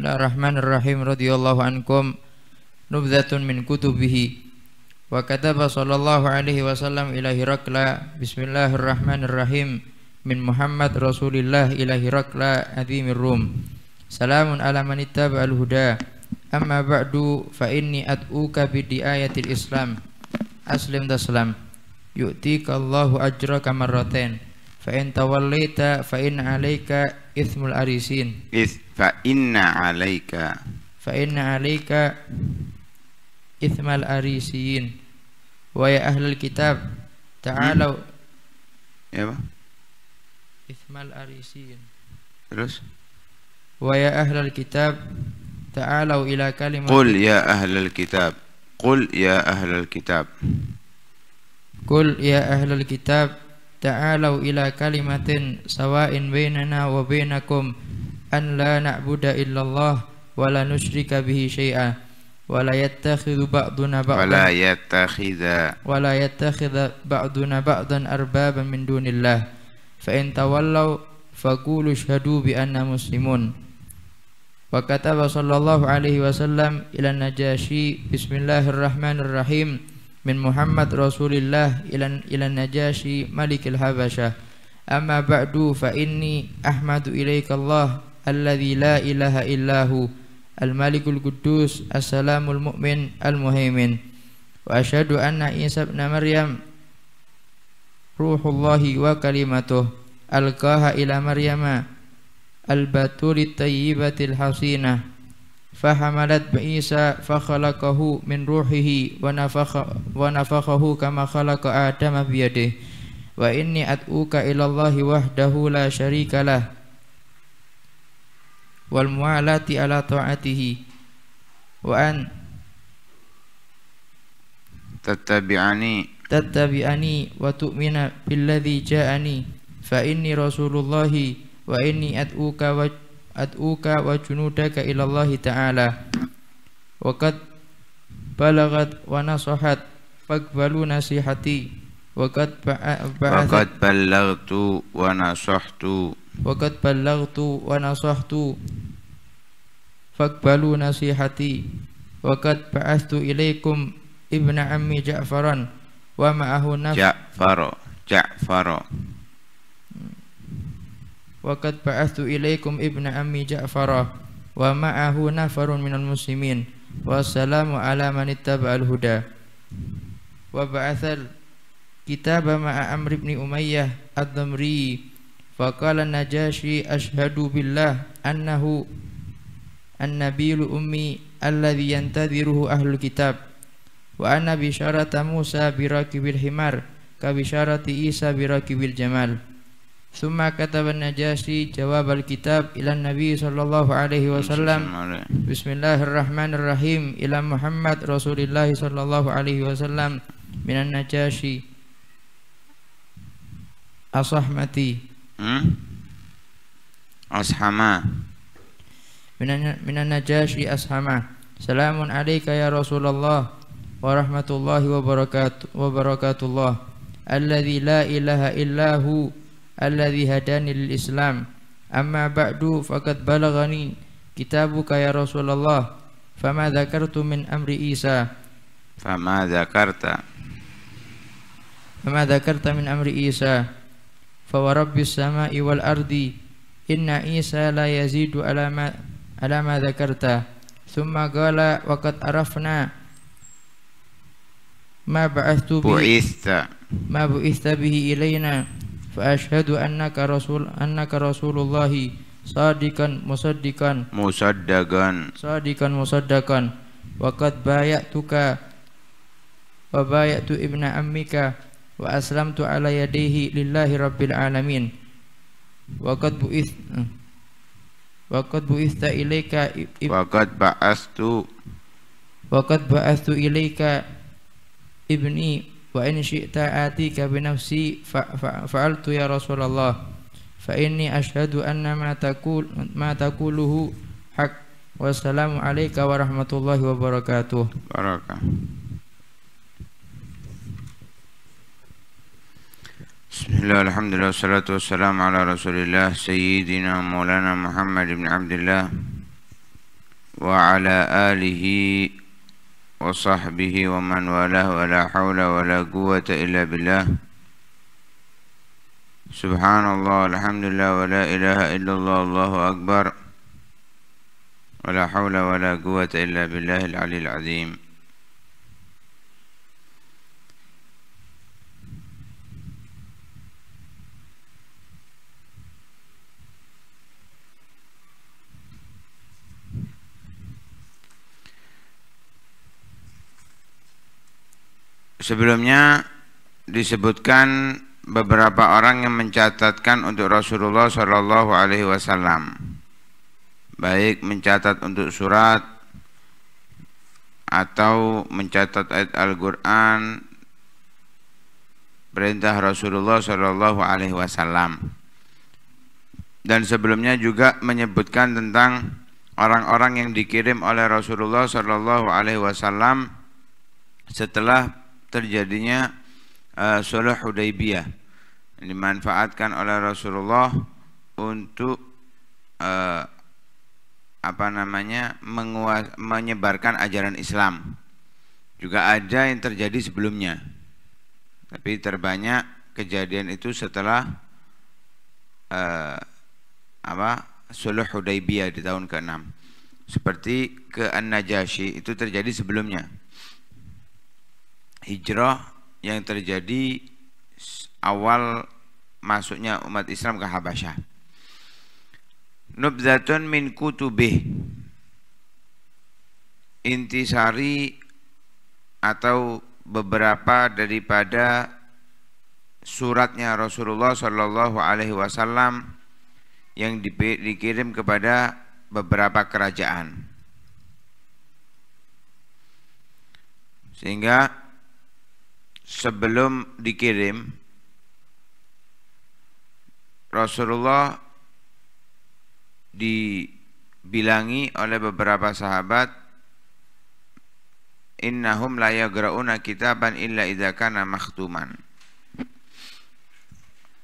Bismillahirrahmanirrahim radhiyallahu ankum nubdhatun min kutubihi wa kataba sallallahu alaihi wasallam ila Hirakla Bismillahirrahmanirrahim min Muhammad Rasulillah ila Hirakla adhimir Rum Salamun ala man ittaba'al huda amma ba'du fa inni at'uka bi diayatil Islam aslim taslam yu'tika Allahu ajraka marratain fa in tawallaita fa in 'alaika ithmul arisin Ith fa inna alaika fa inna alaika ithmal arisiyin wa ya ahlul kitab ta'alau hmm. ya apa ithmal arisiyin terus wa ya ahlul kitab ta'alau ila kalimat qul ya ahlul kitab qul ya ahlul kitab qul ya ahlul kitab ta'alau ila kalimatin sawain bainana wa bainakum an la na'budu illallah wa la nusyrika bihi syai'a wa la yattakhidhu ba'duna ba'dan wa la yattakhidha wa la yattakhidha ba'duna ba'dan arbaban min dunillah fa in tawallaw faqulu syahadu bi anna muslimun wa kataba sallallahu alaihi wasallam ila najashi bismillahirrahmanirrahim min Muhammad Rasulillah ila ila najashi malikil habasyah amma ba'du fa inni ahmadu ilaika Allah alladzi la ilaha illahu al-malikul quddus salamul mu'min al-muhaimin wa asyhadu anna Isa ibn Maryam ruhullahi wa kalimatuh alqaha ila Maryama al-baturi tayyibatil hasinah min ruhihi wa nafakhahu kama khalaqa Adam bi wa inni at'uka ila wahdahu la wal mualati ala ta'atihi wa an tattabi'ani tattabi'ani wa tu'mina billadhi ja'ani fa inni rasulullahi wa inni ad'uka wa ad'uka wa junudaka ila Allah ta'ala wa qad balagat wa nasahat faqbalu nasihati wa qad ba'a wa qad ballagtu wa nasahtu وقد بلغت ونصحت فاقبلوا نصيحتي وقد بعثت إليكم ابن عمي جعفرا ومعه نفس جعفر جعفر وقد بعثت إليكم ابن عمي جعفر ومعه نفر من المسلمين والسلام على من اتبع الهدى وبعث الكتاب مع عمرو بن أمية الضمري Faqala Najashi ashhadu billah annahu an ummi alladhi yantadhiruhu ahlul kitab wa anna bisyarata Musa birakibil himar ka bisyarati Isa birakibil jamal Thumma kataba Najashi jawab al-kitab ila Nabi sallallahu alaihi wasallam Bismillahirrahmanirrahim ila Muhammad Rasulillah sallallahu alaihi wasallam minan Najasyi Asahmati hmm? ashama minan najashi ashama salamun alaika ya rasulullah wa rahmatullahi wa barakatuh wa barakatullah alladhi la ilaha illa hu alladhi hadani lil islam amma ba'du faqad balaghani kitabuka ya rasulullah fama dzakartu min amri isa fama dzakarta fama dzakarta min amri isa فورب السماء والأرض إن عيسى لا يزيد على ما على ما ذكرت ثم قال وقد عرفنا ما بعثت به بعثت ما بعثت به إلينا فأشهد أنك رسول أنك رسول الله صادقا مصدقا مصدقا صادقا مصدقا وقد بايعتك وبايعت ابن عمك wa aslamtu ala yadihi lillahi rabbil alamin wa qad bu'ith hmm. wa qad bu'ithta ilaika wa qad ba'astu wa qad ba'astu ilaika ibni wa in syi'ta atika bi nafsi fa'altu ya rasulullah fa inni asyhadu anna ma taqul ma taquluhu haq wassalamu alayka warahmatullahi wabarakatuh barakatuh بسم الله الحمد لله والصلاة والسلام على رسول الله سيدنا مولانا محمد بن عبد الله وعلى آله وصحبه ومن والاه ولا حول ولا قوة إلا بالله سبحان الله الحمد لله ولا إله إلا الله الله أكبر ولا حول ولا قوة إلا بالله العلي العظيم sebelumnya disebutkan beberapa orang yang mencatatkan untuk Rasulullah Shallallahu Alaihi Wasallam baik mencatat untuk surat atau mencatat ayat Al-Quran perintah Rasulullah Shallallahu Alaihi Wasallam dan sebelumnya juga menyebutkan tentang orang-orang yang dikirim oleh Rasulullah Shallallahu Alaihi Wasallam setelah terjadinya uh, eh, Sulh Hudaybiyah yang dimanfaatkan oleh Rasulullah untuk uh, apa namanya menguas menyebarkan ajaran Islam. Juga ada yang terjadi sebelumnya. Tapi terbanyak kejadian itu setelah uh, apa Sulh Hudaybiyah di tahun ke-6. Seperti ke An-Najasyi itu terjadi sebelumnya hijrah yang terjadi awal masuknya umat Islam ke Habasyah. Nubzatun min kutubih intisari atau beberapa daripada suratnya Rasulullah Shallallahu Alaihi Wasallam yang dikirim kepada beberapa kerajaan sehingga sebelum dikirim Rasulullah dibilangi oleh beberapa sahabat innahum la yagrauna kitaban illa idza kana makhtuman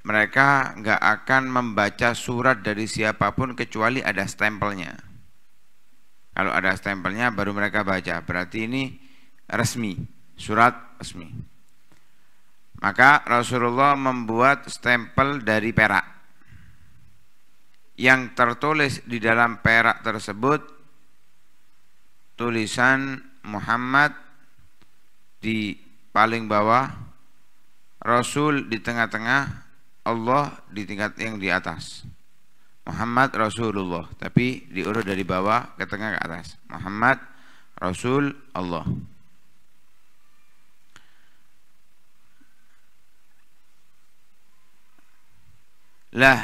mereka nggak akan membaca surat dari siapapun kecuali ada stempelnya. Kalau ada stempelnya baru mereka baca. Berarti ini resmi, surat resmi. Maka Rasulullah membuat stempel dari perak yang tertulis di dalam perak tersebut tulisan Muhammad di paling bawah, Rasul di tengah-tengah, Allah di tingkat yang di atas. Muhammad Rasulullah, tapi diurut dari bawah ke tengah ke atas. Muhammad Rasul Allah. Lah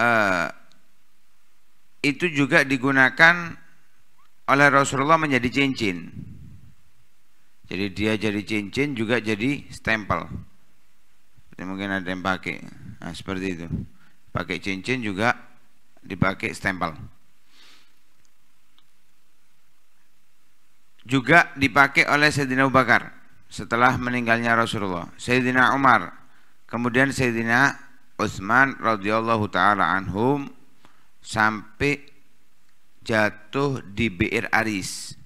uh, itu juga digunakan oleh Rasulullah menjadi cincin. Jadi dia jadi cincin juga jadi stempel. Jadi mungkin ada yang pakai. Nah, seperti itu. Pakai cincin juga dipakai stempel. Juga dipakai oleh Sayyidina Abu Bakar setelah meninggalnya Rasulullah. Sayyidina Umar, kemudian Sayyidina Utsman radhiyallahu taala anhum sampai jatuh di Bir Aris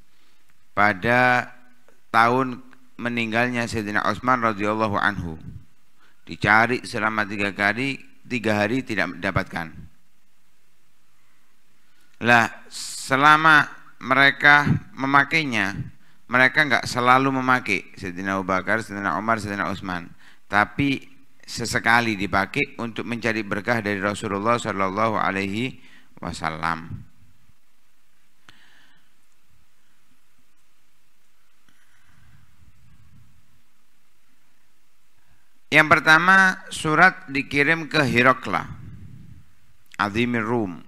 pada tahun meninggalnya Sayyidina Utsman radhiyallahu anhu. Dicari selama tiga kali, tiga hari tidak mendapatkan. Lah selama mereka memakainya, mereka nggak selalu memakai Sayyidina Abu Bakar, Sayyidina Umar, Sayyidina Utsman, tapi sesekali dipakai untuk mencari berkah dari Rasulullah Shallallahu Alaihi Wasallam. Yang pertama surat dikirim ke Hirokla Azimir Rum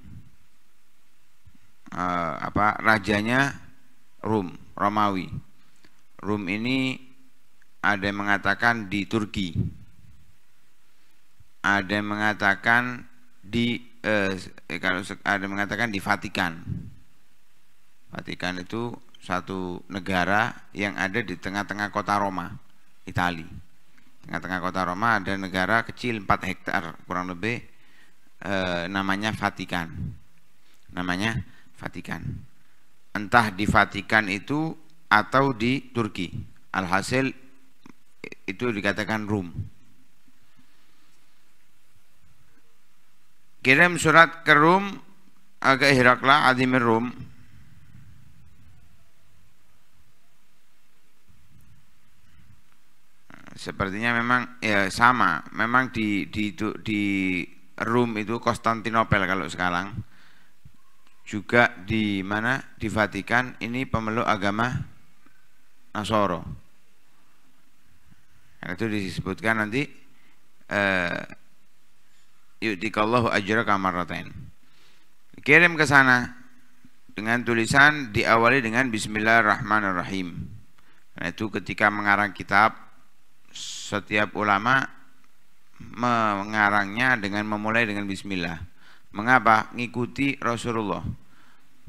e, apa rajanya Rum Romawi Rum ini ada yang mengatakan di Turki ada yang mengatakan di eh, eh kalau ada yang mengatakan di Vatikan. Vatikan itu satu negara yang ada di tengah-tengah kota Roma, Italia. Tengah-tengah kota Roma ada negara kecil 4 hektar kurang lebih eh, namanya Vatikan. Namanya Vatikan. Entah di Vatikan itu atau di Turki. Alhasil itu dikatakan Rum Kirim surat ke Rum ke Herakla Adimir Rum Sepertinya memang ya sama, memang di di di Rum itu Konstantinopel kalau sekarang juga di mana di Vatikan ini pemeluk agama Nasoro. Itu disebutkan nanti eh, yudikallahu ajra kamaratain Kirim ke sana dengan tulisan diawali dengan bismillahirrahmanirrahim. Nah, itu ketika mengarang kitab setiap ulama mengarangnya dengan memulai dengan bismillah. Mengapa? Ngikuti Rasulullah.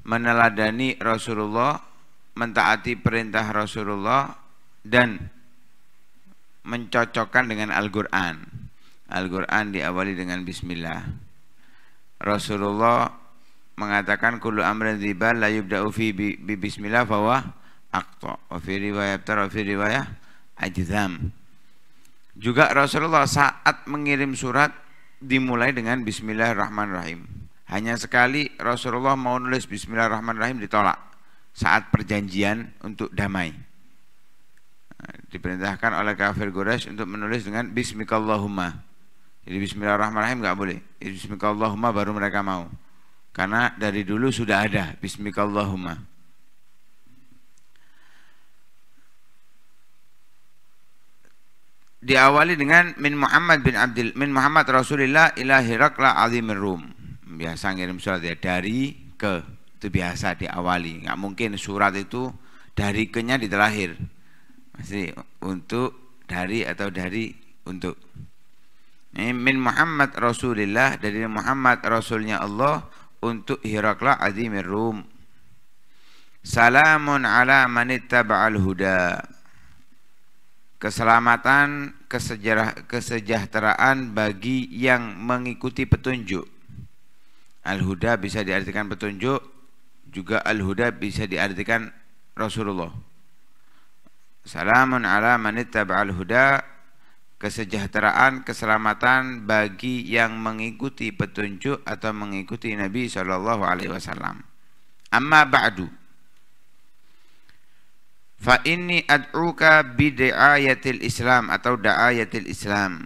Meneladani Rasulullah, mentaati perintah Rasulullah dan mencocokkan dengan Al-Qur'an. Al-Quran diawali dengan Bismillah Rasulullah mengatakan kullu amrin riba la yubda'u fi bi, bi bismillah fawa akto wa fi riwayat wa fi riwayat ajzam juga Rasulullah saat mengirim surat dimulai dengan Bismillahirrahmanirrahim hanya sekali Rasulullah mau nulis Bismillahirrahmanirrahim ditolak saat perjanjian untuk damai nah, diperintahkan oleh kafir Quraisy untuk menulis dengan bismikallahumma jadi bismillahirrahmanirrahim nggak boleh. Bismillahirrahmanirrahim baru mereka mau. Karena dari dulu sudah ada bismillahirrahmanirrahim. Diawali dengan min Muhammad bin Abdul min Muhammad Rasulullah ilahi rakla azimir Rum. Biasa ngirim surat ya dari ke itu biasa diawali. Nggak mungkin surat itu dari kenya di terakhir. Masih untuk dari atau dari untuk min Muhammad Rasulillah dari Muhammad Rasulnya Allah untuk Hirakla Azimir Rum Salamun ala manittaba'al huda Keselamatan kesejarah, kesejahteraan bagi yang mengikuti petunjuk Al-Huda bisa diartikan petunjuk Juga Al-Huda bisa diartikan Rasulullah Salamun ala manittaba'al huda kesejahteraan, keselamatan bagi yang mengikuti petunjuk atau mengikuti Nabi Shallallahu Alaihi Wasallam. Amma ba'du. Fa inni ad'uka bid'ayatil Islam atau da'ayatil Islam.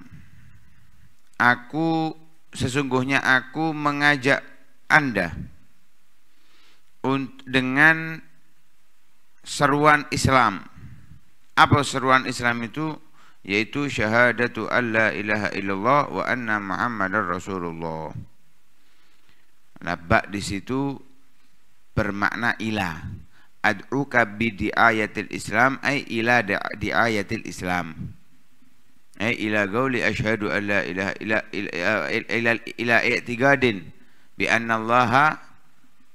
Aku sesungguhnya aku mengajak Anda dengan seruan Islam. Apa seruan Islam itu? yaitu syahadatu Allah ilaha illallah wa anna muhammadar rasulullah nah di situ bermakna ilah ad'uka bi diayatil islam ay ila diayatil islam ay ila gauli asyhadu an la ilaha ila ila ila i'tiqadin bi anna allaha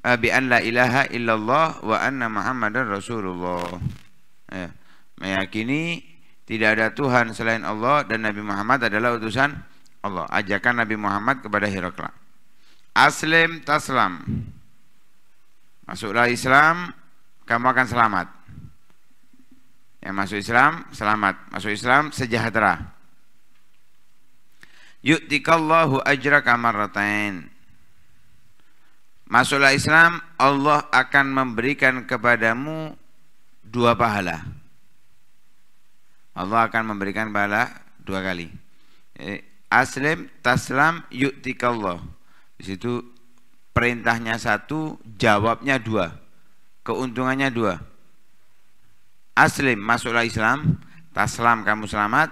eh, bi an la ilaha illallah wa anna muhammadar rasulullah ya, meyakini tidak ada Tuhan selain Allah dan Nabi Muhammad adalah utusan Allah. Ajakan Nabi Muhammad kepada Herakla. Aslim taslam. Masuklah Islam, kamu akan selamat. Yang masuk Islam, selamat. Masuk Islam, sejahtera. Yu'tikallahu ajra kamarratain. Masuklah Islam, Allah akan memberikan kepadamu dua pahala. Allah akan memberikan pahala dua kali. Aslim taslam yu'tikallah. Di situ perintahnya satu, jawabnya dua. Keuntungannya dua. Aslim masuklah Islam, taslam kamu selamat,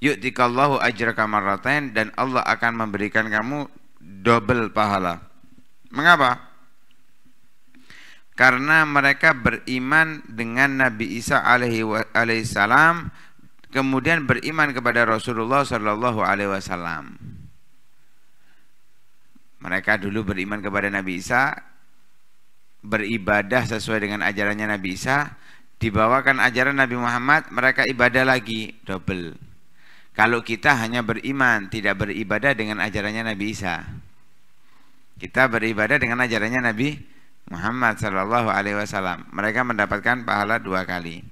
yu'tikallahu ajraka marratain dan Allah akan memberikan kamu double pahala. Mengapa? Karena mereka beriman dengan Nabi Isa alaihi alaihissalam kemudian beriman kepada Rasulullah Shallallahu Alaihi Wasallam. Mereka dulu beriman kepada Nabi Isa, beribadah sesuai dengan ajarannya Nabi Isa, dibawakan ajaran Nabi Muhammad, mereka ibadah lagi double. Kalau kita hanya beriman, tidak beribadah dengan ajarannya Nabi Isa. Kita beribadah dengan ajarannya Nabi Muhammad Shallallahu Alaihi Wasallam. Mereka mendapatkan pahala dua kali.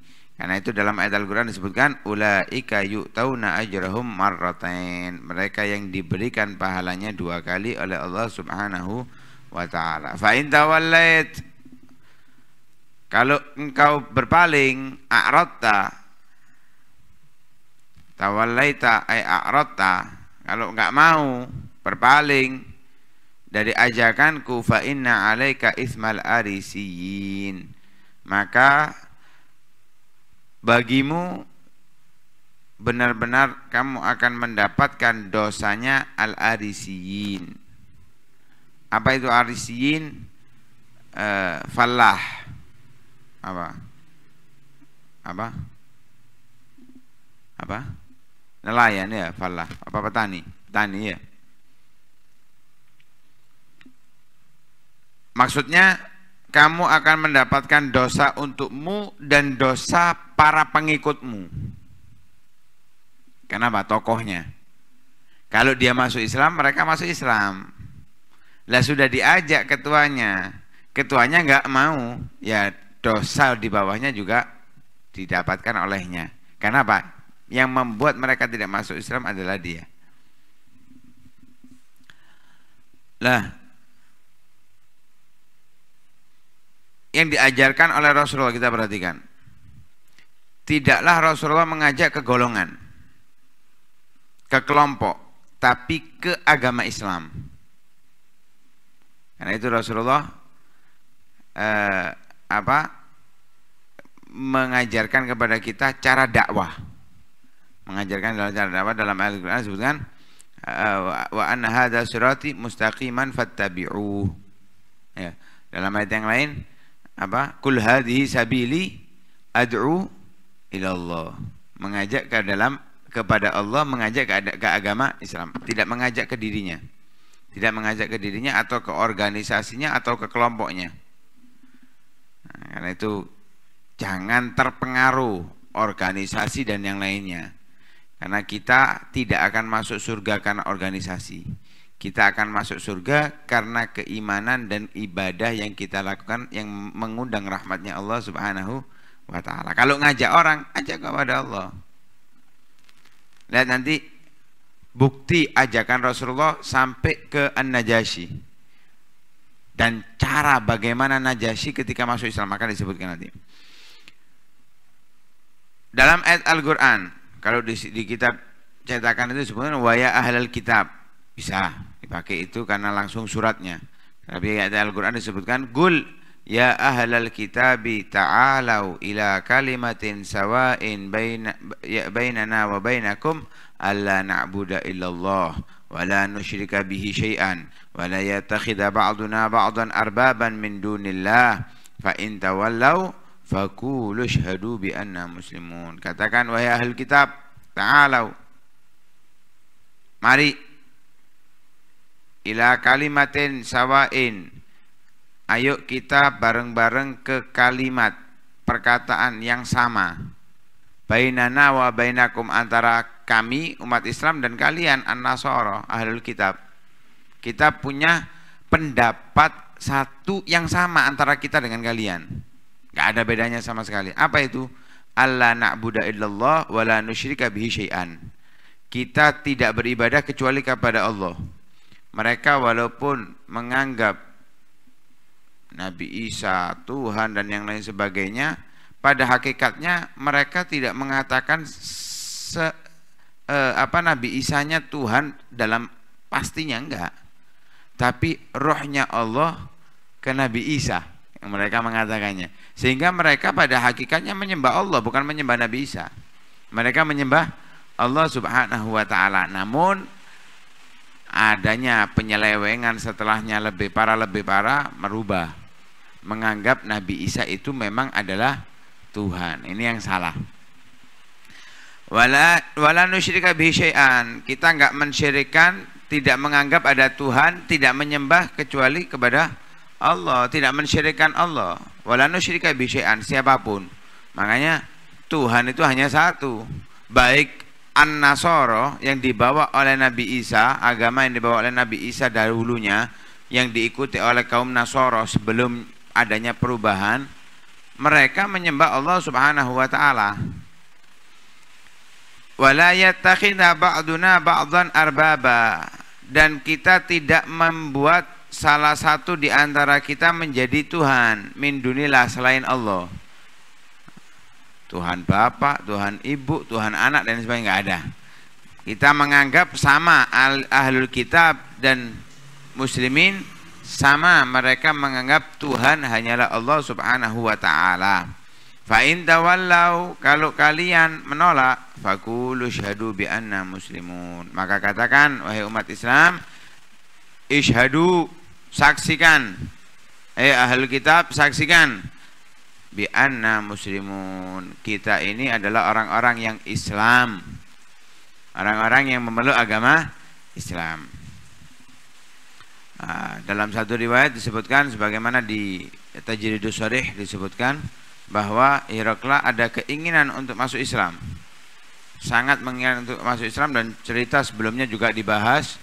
Karena itu dalam ayat Al-Quran disebutkan ulaika yu'tawna ajrahum marratain. Mereka yang diberikan pahalanya dua kali oleh Allah Subhanahu wa taala. Fain tawallait kalau engkau berpaling A'ratta tawallaita ay a'ratta kalau enggak mau berpaling dari ajakanku Fa'inna alaika ismal arisiyin maka bagimu benar-benar kamu akan mendapatkan dosanya al-arisiyin. Apa itu arisiyin? E, eh, falah. Apa? Apa? Apa? Nelayan ya, falah. Apa petani? Petani ya. Maksudnya kamu akan mendapatkan dosa untukmu dan dosa para pengikutmu. Kenapa? Tokohnya. Kalau dia masuk Islam, mereka masuk Islam. Lah sudah diajak ketuanya. Ketuanya nggak mau, ya dosa di bawahnya juga didapatkan olehnya. Kenapa? Yang membuat mereka tidak masuk Islam adalah dia. Lah, yang diajarkan oleh Rasulullah kita perhatikan tidaklah Rasulullah mengajak ke golongan, ke kelompok, tapi ke agama Islam. Karena itu Rasulullah eh, apa mengajarkan kepada kita cara dakwah. Mengajarkan dalam cara dakwah dalam Al-Qur'an disebutkan eh, wa anna hadza surati mustaqiman fattabi'u. Ya, dalam ayat yang lain apa? Kul hadhihi sabili ad'u ilallah mengajak ke dalam kepada Allah mengajak ke, ke agama Islam tidak mengajak ke dirinya tidak mengajak ke dirinya atau ke organisasinya atau ke kelompoknya nah, karena itu jangan terpengaruh organisasi dan yang lainnya karena kita tidak akan masuk surga karena organisasi kita akan masuk surga karena keimanan dan ibadah yang kita lakukan yang mengundang rahmatnya Allah subhanahu wa wa taala. Kalau ngajak orang, ajak kepada Allah. Lihat nanti bukti ajakan Rasulullah sampai ke An-Najasyi. Dan cara bagaimana Najasyi ketika masuk Islam akan disebutkan nanti. Dalam ayat Al-Qur'an, kalau di, di kitab cetakan itu sebenarnya waya ahlal kitab. Bisa dipakai itu karena langsung suratnya. Tapi ayat Al-Qur'an disebutkan gul يا أهل الكتاب تعالوا إلى كلمة سواء بين بيننا وبينكم ألا نعبد إلا الله ولا نشرك به شيئا ولا يتخذ بعضنا بعضا أربابا من دون الله فإن تولوا فقولوا اشهدوا بأننا مسلمون katakan wahai ahli kitab ta'alau mari ila kalimatin sawain Ayo kita bareng-bareng ke kalimat perkataan yang sama. Bainana wa bainakum antara kami umat Islam dan kalian an-nasara ahlul kitab. Kita punya pendapat satu yang sama antara kita dengan kalian. Gak ada bedanya sama sekali. Apa itu? Allah na'budu illallah wa la nusyrika bihi syai'an. Kita tidak beribadah kecuali kepada Allah. Mereka walaupun menganggap Nabi Isa, Tuhan dan yang lain sebagainya, pada hakikatnya mereka tidak mengatakan se, eh, apa Nabi Isanya Tuhan dalam pastinya enggak. Tapi rohnya Allah ke Nabi Isa yang mereka mengatakannya. Sehingga mereka pada hakikatnya menyembah Allah bukan menyembah Nabi Isa. Mereka menyembah Allah Subhanahu wa taala. Namun adanya penyelewengan setelahnya lebih parah lebih parah merubah menganggap Nabi Isa itu memang adalah Tuhan. Ini yang salah. Wala wala nusyrika bihi Kita enggak mensyirikan, tidak menganggap ada Tuhan, tidak menyembah kecuali kepada Allah, tidak mensyirikan Allah. Wala nusyrika bihi siapapun. Makanya Tuhan itu hanya satu. Baik An-Nasoro yang dibawa oleh Nabi Isa, agama yang dibawa oleh Nabi Isa dahulunya yang diikuti oleh kaum Nasoro sebelum adanya perubahan, mereka menyembah Allah Subhanahu wa taala. Wala yattakhidha ba'duna ba'dhan arbaba dan kita tidak membuat salah satu di antara kita menjadi Tuhan min dunilah selain Allah. Tuhan Bapak, Tuhan Ibu, Tuhan Anak dan sebagainya nggak ada. Kita menganggap sama ahlul kitab dan muslimin sama mereka menganggap Tuhan hanyalah Allah Subhanahu wa taala. Fa in tawallau kalau kalian menolak faqulu syahadu bi anna muslimun. Maka katakan wahai umat Islam isyhadu saksikan eh ahli kitab saksikan bi anna muslimun. Kita ini adalah orang-orang yang Islam. Orang-orang yang memeluk agama Islam. Ah, dalam satu riwayat disebutkan sebagaimana di Tajridus Sarih disebutkan bahwa Herakla ada keinginan untuk masuk Islam. Sangat menginginkan untuk masuk Islam dan cerita sebelumnya juga dibahas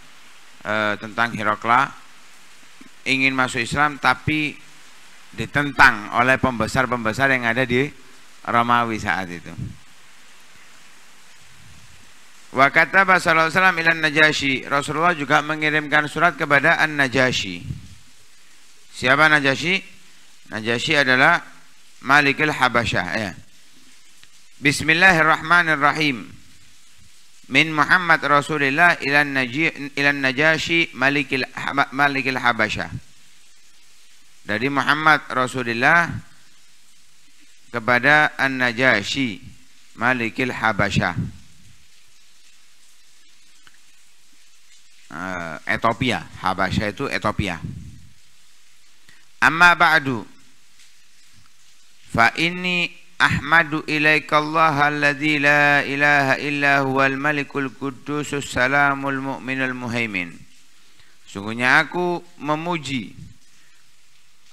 e, tentang Herakla ingin masuk Islam tapi ditentang oleh pembesar-pembesar yang ada di Romawi saat itu. Wa kataba sallallahu alaihi wasallam ilan Najasyi. Rasulullah juga mengirimkan surat kepada An-Najasyi. Siapa Najasyi? Najasyi adalah Malikul Habasyah ya. Bismillahirrahmanirrahim. Min Muhammad Rasulillah ilan Naji ilan Najasyi Malikil Malikil Habasyah. Dari Muhammad Rasulillah kepada An-Najasyi Malikil Habasyah. uh, Ethiopia. Habasyah itu Ethiopia. Amma ba'du. Fa inni ahmadu ilaikallaha alladhi la ilaha illa huwal malikul kudusus salamul mu'minul muhaimin. Sungguhnya aku memuji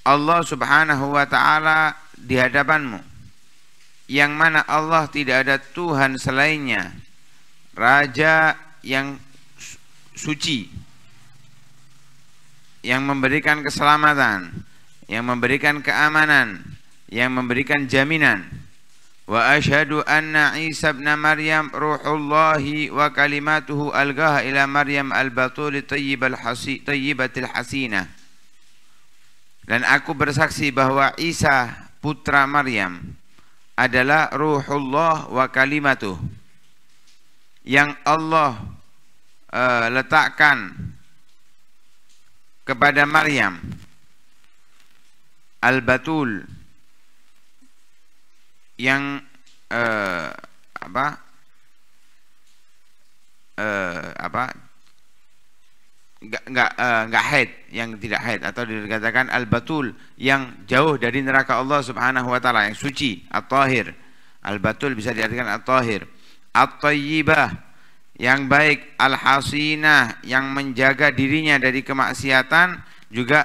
Allah subhanahu wa ta'ala di hadapanmu. Yang mana Allah tidak ada Tuhan selainnya. Raja yang suci yang memberikan keselamatan, yang memberikan keamanan, yang memberikan jaminan. Wa asyhadu anna Isa bin Maryam ruhullahi wa kalimatuhu algaha ila Maryam al-batul tayyibal hasi tayyibatil hasina. Dan aku bersaksi bahwa Isa putra Maryam adalah ruhullah wa kalimatuh yang Allah Eh, letakkan kepada Maryam al-batul yang uh, apa uh, apa nggak nggak uh, haid yang tidak haid atau dikatakan al-batul yang jauh dari neraka Allah Subhanahu wa taala yang suci at-tahir al-batul bisa diartikan at-tahir at-tayyibah yang baik al-hasinah yang menjaga dirinya dari kemaksiatan juga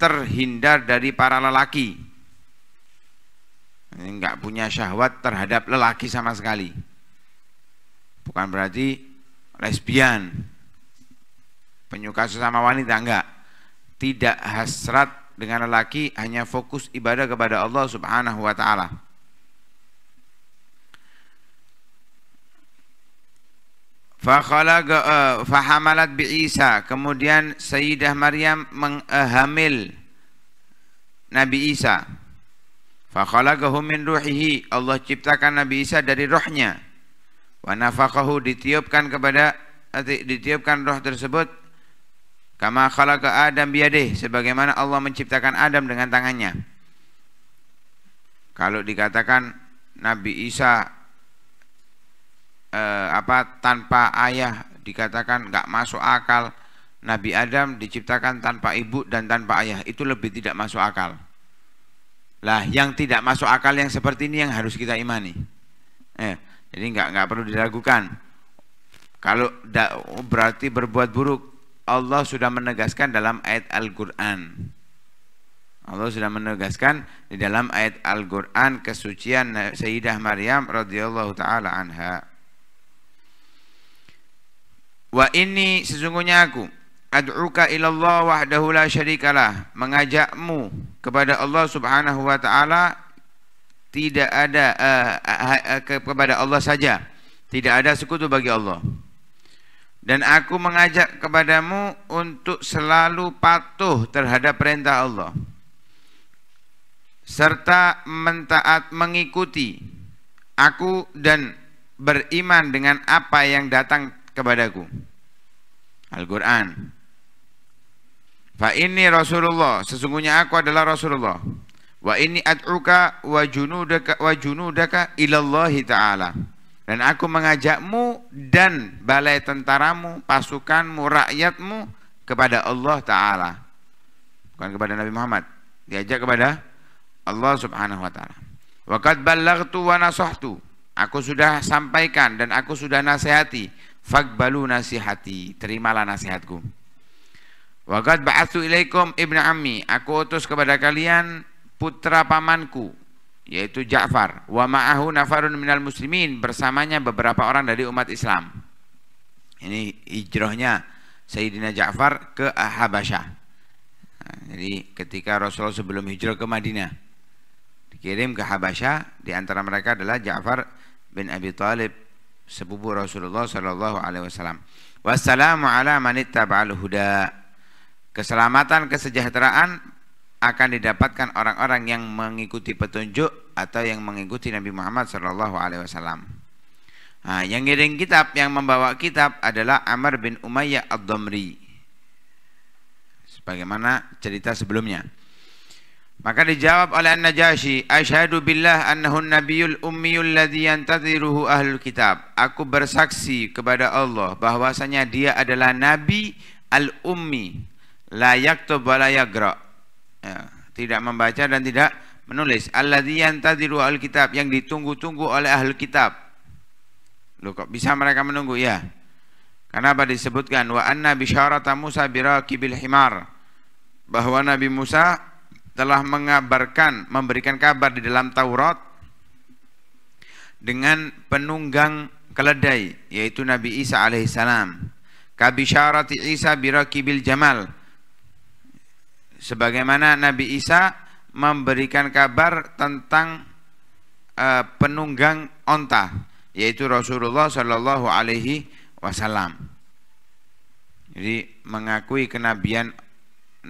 terhindar dari para lelaki nggak punya syahwat terhadap lelaki sama sekali bukan berarti lesbian penyuka sesama wanita enggak tidak hasrat dengan lelaki hanya fokus ibadah kepada Allah subhanahu wa ta'ala Fakhalaga uh, fahamalat bi Isa. Kemudian Sayyidah Maryam menghamil Nabi Isa. Fakhalaqahu min ruhihi. Allah ciptakan Nabi Isa dari rohnya. Wa ditiupkan kepada eh, ditiupkan roh tersebut kama khalaqa Adam biadih sebagaimana Allah menciptakan Adam dengan tangannya. Kalau dikatakan Nabi Isa eh, apa tanpa ayah dikatakan nggak masuk akal. Nabi Adam diciptakan tanpa ibu dan tanpa ayah itu lebih tidak masuk akal. Lah yang tidak masuk akal yang seperti ini yang harus kita imani. Eh, jadi nggak nggak perlu diragukan. Kalau da, oh, berarti berbuat buruk, Allah sudah menegaskan dalam ayat Al-Quran. Allah sudah menegaskan di dalam ayat Al-Quran kesucian Sayyidah Maryam radhiyallahu taala anha. Wa ini sesungguhnya aku ad'uka ilallah wahdahu la syarikalah mengajakmu kepada Allah Subhanahu wa taala tidak ada uh, kepada Allah saja tidak ada sekutu bagi Allah dan aku mengajak kepadamu untuk selalu patuh terhadap perintah Allah serta mentaat mengikuti aku dan beriman dengan apa yang datang kepadaku. Al-Quran. Fa ini Rasulullah, sesungguhnya aku adalah Rasulullah. Wa ini ad'uka wa junudaka wa junudaka ilallahi ta'ala. Dan aku mengajakmu dan balai tentaramu, pasukanmu, rakyatmu kepada Allah Ta'ala. Bukan kepada Nabi Muhammad. Diajak kepada Allah Subhanahu Wa Ta'ala. Waqad ballagtu wa nasahtu. Aku sudah sampaikan dan aku sudah nasihati fakbalu nasihati terimalah nasihatku Waqad ba'atu ilaikum ibnu ammi aku utus kepada kalian putra pamanku yaitu Ja'far wa ma'ahu nafarun minal muslimin bersamanya beberapa orang dari umat Islam ini hijrahnya Sayyidina Ja'far ke Habasyah nah, jadi ketika Rasulullah sebelum hijrah ke Madinah dikirim ke Habasyah di antara mereka adalah Ja'far bin Abi Thalib sepupu Rasulullah Shallallahu Alaihi Wasallam. Wassalamu ala manittaba'al huda. Keselamatan, kesejahteraan akan didapatkan orang-orang yang mengikuti petunjuk atau yang mengikuti Nabi Muhammad Shallallahu Alaihi Wasallam. Nah, yang ngiring kitab, yang membawa kitab adalah Amr bin Umayyah ad-Damri. Sebagaimana cerita sebelumnya. Maka dijawab oleh An-Najasyi, "Asyhadu billah annahu nabiyul ummiyul ladzi yantaziruhu ahlul kitab." Aku bersaksi kepada Allah bahwasanya dia adalah nabi al-ummi, layak yaktub wa la Ya, tidak membaca dan tidak menulis. Alladzi yantaziru ahlul kitab yang ditunggu-tunggu oleh ahlul kitab. Loh kok bisa mereka menunggu ya? Kenapa disebutkan wa anna bisyarata Musa bil himar? Bahwa Nabi Musa telah mengabarkan, memberikan kabar di dalam Taurat dengan penunggang keledai yaitu Nabi Isa alaihissalam. Kabisyarati Isa birakibil jamal. Sebagaimana Nabi Isa memberikan kabar tentang uh, penunggang onta yaitu Rasulullah shallallahu alaihi wasallam. Jadi mengakui kenabian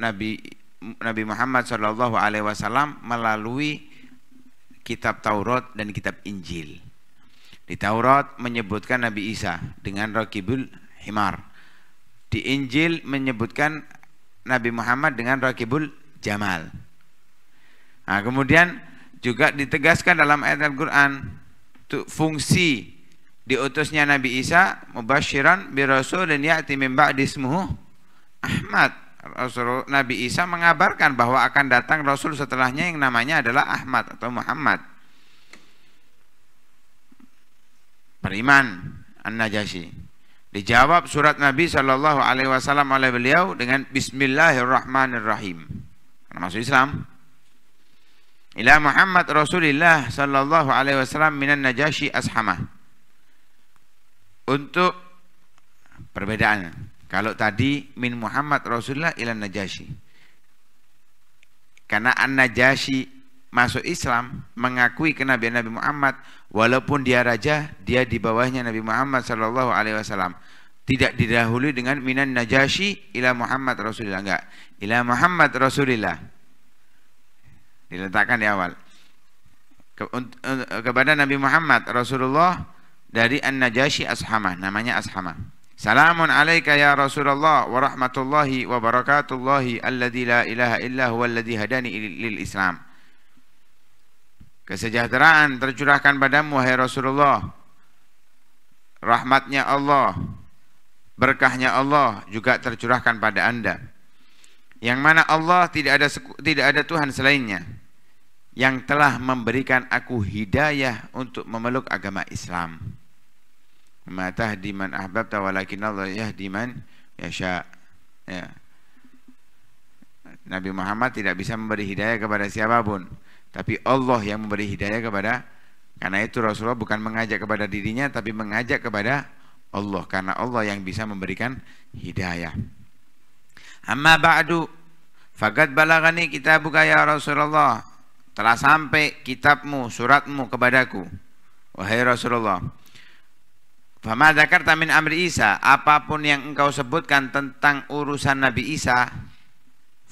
Nabi Nabi Muhammad Shallallahu Alaihi Wasallam melalui kitab Taurat dan kitab Injil. Di Taurat menyebutkan Nabi Isa dengan Rakibul Himar. Di Injil menyebutkan Nabi Muhammad dengan Rakibul Jamal. Nah, kemudian juga ditegaskan dalam ayat Al-Quran fungsi diutusnya Nabi Isa mubasyiran birasul dan ya'ti min ba'di semua Ahmad Rasul Nabi Isa mengabarkan bahwa akan datang Rasul setelahnya yang namanya adalah Ahmad atau Muhammad. Beriman An-Najasyi. Dijawab surat Nabi Shallallahu Alaihi Wasallam oleh beliau dengan Bismillahirrahmanirrahim. Masuk Islam. Ila Muhammad Rasulillah Shallallahu Alaihi Wasallam minan Najasyi ashamah. Untuk perbedaannya kalau tadi min Muhammad Rasulullah ila Najasyi. Karena An-Najasyi masuk Islam mengakui kenabian Nabi Muhammad walaupun dia raja dia di bawahnya Nabi Muhammad sallallahu alaihi wasallam tidak didahului dengan minan najasyi ila Muhammad Rasulullah enggak ila Muhammad Rasulullah diletakkan di awal Ke, kepada Nabi Muhammad Rasulullah dari an-najasyi ashamah namanya ashamah Salamun alaika ya Rasulullah wa rahmatullahi wa barakatullahi alladhi la ilaha illa huwa alladhi hadani lil Islam. Kesejahteraan tercurahkan padamu wahai Rasulullah. Rahmatnya Allah, berkahnya Allah juga tercurahkan pada Anda. Yang mana Allah tidak ada tidak ada Tuhan selainnya yang telah memberikan aku hidayah untuk memeluk agama Islam ma tahdi man ahbabta walakin Allah yahdi man yasha ya Nabi Muhammad tidak bisa memberi hidayah kepada siapapun tapi Allah yang memberi hidayah kepada karena itu Rasulullah bukan mengajak kepada dirinya tapi mengajak kepada Allah karena Allah yang bisa memberikan hidayah amma ba'du faqad balagani kitabuka ya Rasulullah telah sampai kitabmu suratmu kepadaku wahai Rasulullah Fama zakarta min amri Isa, apapun yang engkau sebutkan tentang urusan Nabi Isa,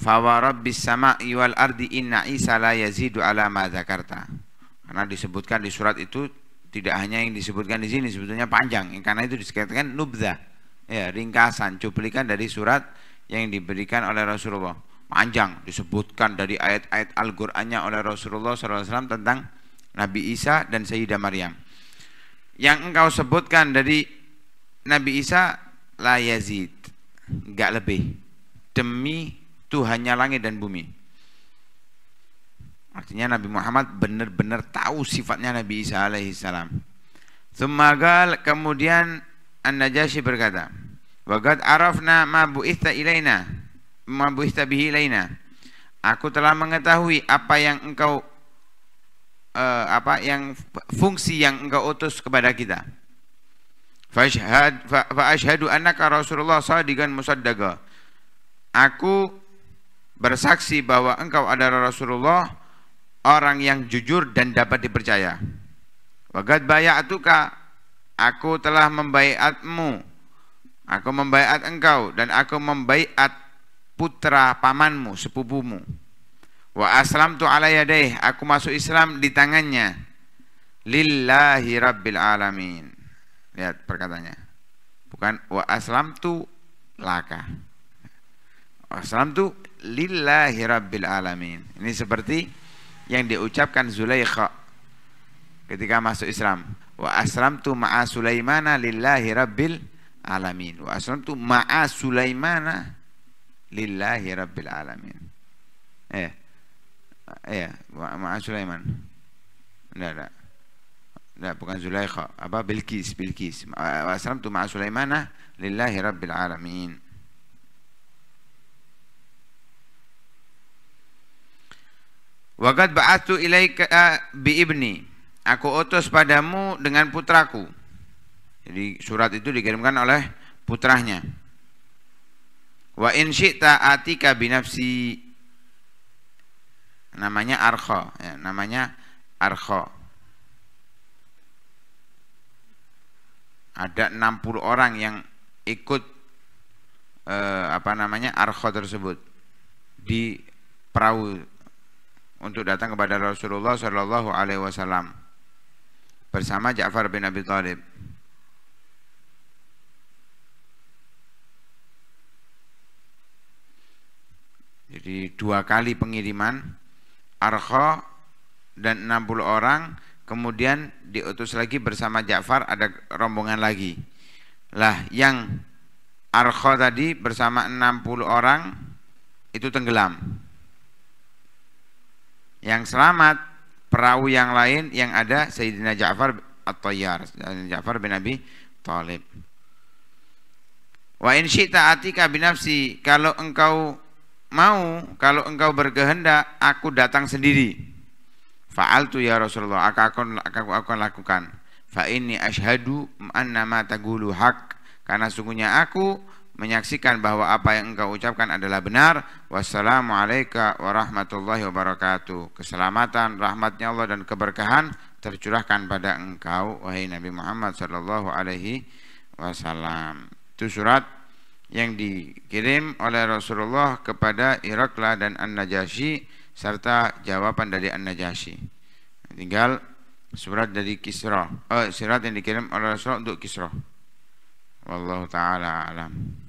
rabbis sama'i wal ardi inna Isa la yazidu ala ma zakarta. Karena disebutkan di surat itu tidak hanya yang disebutkan di sini sebetulnya panjang karena itu disebutkan nubza ya ringkasan cuplikan dari surat yang diberikan oleh Rasulullah panjang disebutkan dari ayat-ayat Al-Qur'annya oleh Rasulullah SAW tentang Nabi Isa dan Sayyidah Maryam yang engkau sebutkan dari Nabi Isa la yazid enggak lebih demi Tuhannya langit dan bumi artinya Nabi Muhammad benar-benar tahu sifatnya Nabi Isa alaihissalam Semagal kemudian An-Najasyi berkata Wagat arafna ma bu'itha ilaina ma bu'itha bihi ilaina Aku telah mengetahui apa yang engkau uh, apa yang fungsi yang engkau utus kepada kita. Fashhad fa ashhadu annaka Rasulullah sadiqan musaddaqa. Aku bersaksi bahwa engkau adalah Rasulullah orang yang jujur dan dapat dipercaya. Wagad bayatuka aku telah membaiatmu. Aku membaiat engkau dan aku membaiat putra pamanmu, sepupumu. Wa aslam tu ala yadaih. Aku masuk Islam di tangannya. Lillahi rabbil alamin. Lihat perkataannya. Bukan wa aslam tu laka. Wa aslam tu lillahi rabbil alamin. Ini seperti yang diucapkan Zulaikha ketika masuk Islam. Wa aslam tu ma'a Sulaimana lillahi rabbil alamin. Wa aslam tu ma'a Sulaimana lillahi rabbil alamin. Eh ya ma Sulaiman enggak enggak enggak bukan Zulaikha apa Bilqis Bilqis aslamtu ma'a Sulaimana lillahi rabbil alamin Waqad ba'athu ilaika bi ibni aku utus padamu dengan putraku jadi surat itu dikirimkan oleh putranya wa in syi'ta atika binafsi namanya arko ya, namanya arko ada 60 orang yang ikut eh, apa namanya arko tersebut di perahu untuk datang kepada Rasulullah Shallallahu Alaihi Wasallam bersama Ja'far bin Abi Thalib. Jadi dua kali pengiriman Arkha dan 60 orang kemudian diutus lagi bersama Ja'far ada rombongan lagi lah yang Arkha tadi bersama 60 orang itu tenggelam yang selamat perahu yang lain yang ada Sayyidina Ja'far At-Tayyar Ja'far bin Abi Talib wa in syi'ta atika binafsi kalau engkau mau kalau engkau berkehendak aku datang sendiri faal tu ya Rasulullah aku akan aku akan lakukan fa ini ashadu an-nama tagulu hak karena sungguhnya aku menyaksikan bahwa apa yang engkau ucapkan adalah benar wassalamualaikum warahmatullahi wabarakatuh keselamatan rahmatnya Allah dan keberkahan tercurahkan pada engkau wahai Nabi Muhammad sallallahu alaihi wasallam itu surat yang dikirim oleh Rasulullah kepada Irakla dan An-Najasyi serta jawaban dari An-Najasyi. Tinggal surat dari Kisra, eh, surat yang dikirim oleh Rasulullah untuk Kisra. Wallahu taala alam.